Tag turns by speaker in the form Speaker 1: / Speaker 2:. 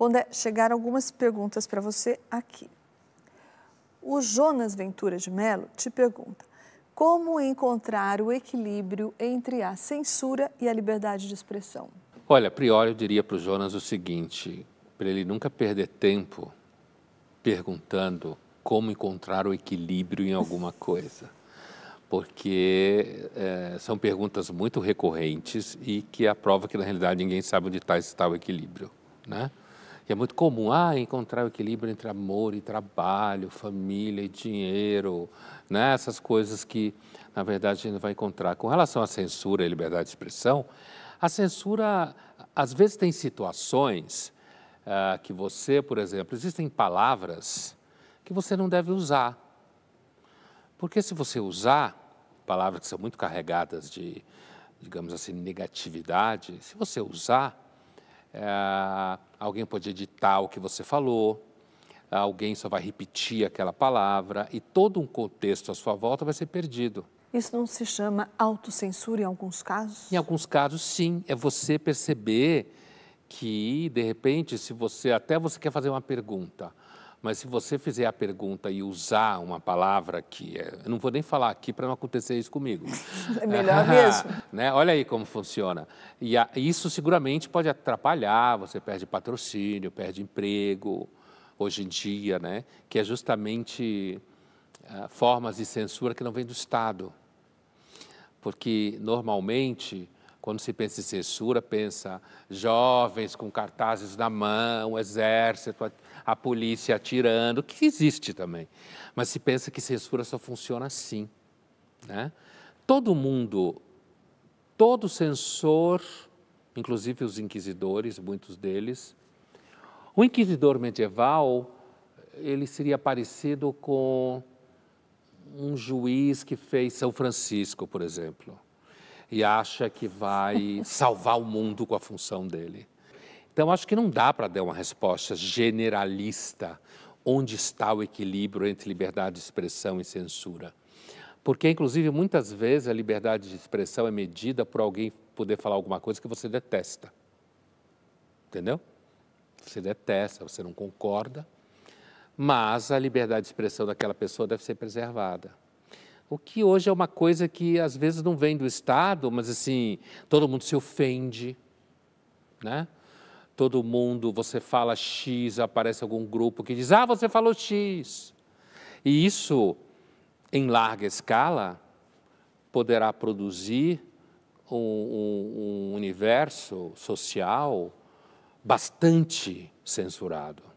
Speaker 1: Pondé, chegaram algumas perguntas para você aqui. O Jonas Ventura de Mello te pergunta: como encontrar o equilíbrio entre a censura e a liberdade de expressão? Olha, a priori eu diria para o Jonas o seguinte: para ele nunca perder tempo perguntando como encontrar o equilíbrio em alguma coisa. Porque é, são perguntas muito recorrentes e que é a prova que, na realidade, ninguém sabe onde está esse tal equilíbrio. Né? que é muito comum, ah, encontrar o equilíbrio entre amor e trabalho, família e dinheiro, né? essas coisas que, na verdade, a gente vai encontrar. Com relação à censura e liberdade de expressão, a censura, às vezes, tem situações ah, que você, por exemplo, existem palavras que você não deve usar. Porque se você usar palavras que são muito carregadas de, digamos assim, negatividade, se você usar, é, alguém pode editar o que você falou, alguém só vai repetir aquela palavra e todo um contexto à sua volta vai ser perdido. Isso não se chama autocensura em alguns casos? Em alguns casos, sim. É você perceber que, de repente, se você até você quer fazer uma pergunta, mas se você fizer a pergunta e usar uma palavra que é, eu não vou nem falar aqui para não acontecer isso comigo. É melhor mesmo. né? Olha aí como funciona. E a, isso seguramente pode atrapalhar, você perde patrocínio, perde emprego hoje em dia, né? Que é justamente uh, formas de censura que não vêm do Estado. Porque normalmente quando se pensa em censura, pensa jovens com cartazes na mão, o exército, a, a polícia atirando, que existe também. Mas se pensa que censura só funciona assim. Né? Todo mundo, todo censor, inclusive os inquisidores, muitos deles, o inquisidor medieval, ele seria parecido com um juiz que fez São Francisco, por exemplo e acha que vai salvar o mundo com a função dele. Então, acho que não dá para dar uma resposta generalista onde está o equilíbrio entre liberdade de expressão e censura. Porque, inclusive, muitas vezes a liberdade de expressão é medida por alguém poder falar alguma coisa que você detesta. Entendeu? Você detesta, você não concorda, mas a liberdade de expressão daquela pessoa deve ser preservada. O que hoje é uma coisa que às vezes não vem do Estado, mas assim, todo mundo se ofende, né? Todo mundo, você fala X, aparece algum grupo que diz, ah, você falou X. E isso, em larga escala, poderá produzir um, um, um universo social bastante censurado.